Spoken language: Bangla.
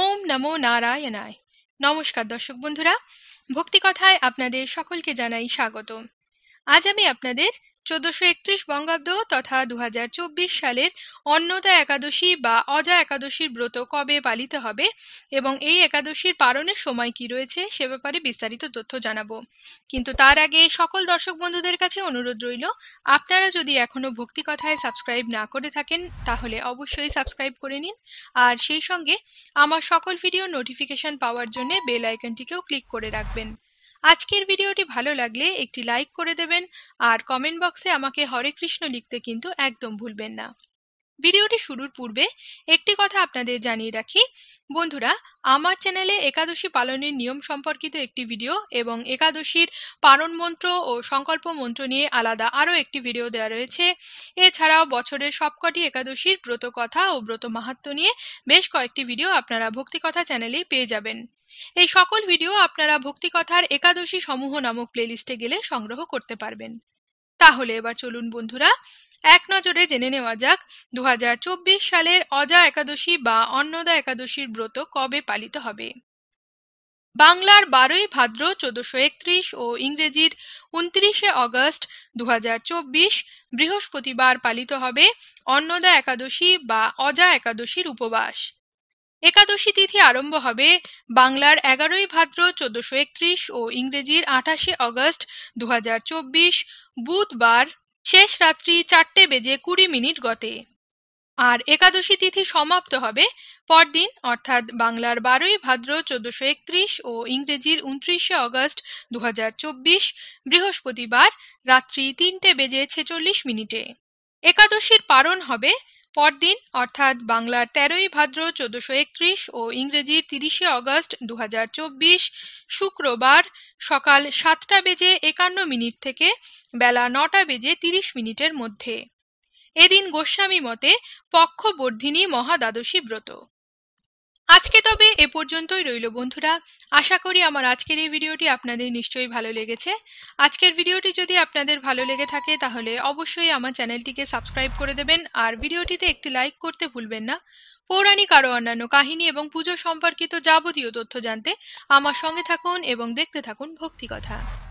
ওম নমো নারায়ণায় নমস্কার দর্শক বন্ধুরা ভক্তি কথায় আপনাদের সকলকে জানাই স্বাগত আজ আমি আপনাদের চোদ্দশো একত্রিশ বঙ্গাব্দ তথা দু সালের অন্নদা একাদশী বা অজা একাদশীর ব্রত কবে পালিত হবে এবং এই একাদশীর পালনের সময় কি রয়েছে সে ব্যাপারে বিস্তারিত তথ্য জানাব কিন্তু তার আগে সকল দর্শক বন্ধুদের কাছে অনুরোধ রইল আপনারা যদি এখনো ভক্তি কথায় সাবস্ক্রাইব না করে থাকেন তাহলে অবশ্যই সাবস্ক্রাইব করে নিন আর সেই সঙ্গে আমার সকল ভিডিও নোটিফিকেশন পাওয়ার জন্য বেল আইকনটিকেও ক্লিক করে রাখবেন আজকের ভিডিওটি ভালো লাগলে একটি লাইক করে দেবেন আর কমেন্ট বক্সে আমাকে হরে কৃষ্ণ লিখতে কিন্তু একদম ভুলবেন না ভিডিওটি শুরুর পূর্বে একটি কথা আপনাদের জানিয়ে রাখি বন্ধুরা আমার চ্যানেলে একাদশী পালনের নিয়ম সম্পর্কিত একটি ভিডিও এবং একাদশীর পালন মন্ত্র ও সংকল্প মন্ত্র নিয়ে আলাদা আরও একটি ভিডিও দেওয়া রয়েছে এছাড়াও বছরের সবকটি একাদশীর ব্রত কথা ও ব্রত মাহাত্ম নিয়ে বেশ কয়েকটি ভিডিও আপনারা ভক্তিকথা চ্যানেলেই পেয়ে যাবেন এই সকল ভিডিও আপনারা ভক্তিকথার একাদশী সমূহ নামক প্লেলিস্টে গেলে সংগ্রহ করতে পারবেন তাহলে এবার চলুন বন্ধুরা এক নজরে জেনে নেওয়া যাক দু সালের অজা একাদশী বা অন্নদা একাদশীর ব্রত কবে পালিত হবে বাংলার বারোই ভাদ্র চোদ্দশো একত্রিশ ও ইংরেজির উনত্রিশে অগস্ট দু বৃহস্পতিবার পালিত হবে অন্নদা একাদশী বা অজা একাদশীর উপবাস একাদশী তিথি আরম্ভ হবে বাংলার এগারোই ভাদ্র চোদ্দশো একত্রিশ ও ইংরেজির আঠাশে অগস্ট দু বুধবার শেষ রাত্রি চারটে বেজে কুড়ি মিনিট গতে আর একাদশী তিথি সমাপ্ত হবে পরদিন অর্থাৎ বাংলার বারোই ভাদ্র চোদ্দশো একত্রিশ ও ইংরেজির উনত্রিশে অগস্ট দু বৃহস্পতিবার রাত্রি তিনটে বেজে ছেচল্লিশ মিনিটে একাদশীর পারণ হবে পরদিন অর্থাৎ বাংলার তেরোই ভাদ্র চোদ্দশো একত্রিশ ও ইংরেজির তিরিশে অগস্ট দু শুক্রবার সকাল সাতটা বেজে একান্ন মিনিট থেকে বেলা নটা বেজে তিরিশ মিনিটের মধ্যে এদিন গোস্বামী মতে পক্ষবর্ধিনী মহাদ্বাদশী ব্রত আজকে তবে এ পর্যন্তই রইল বন্ধুরা আশা করি আমার আজকের এই ভিডিওটি আপনাদের নিশ্চয়ই ভালো লেগেছে আজকের ভিডিওটি যদি আপনাদের ভালো লেগে থাকে তাহলে অবশ্যই আমার চ্যানেলটিকে সাবস্ক্রাইব করে দেবেন আর ভিডিওটিতে একটি লাইক করতে ভুলবেন না পৌরাণিক আরও অন্যান্য কাহিনী এবং পুজো সম্পর্কিত যাবতীয় তথ্য জানতে আমার সঙ্গে থাকুন এবং দেখতে থাকুন ভক্তি কথা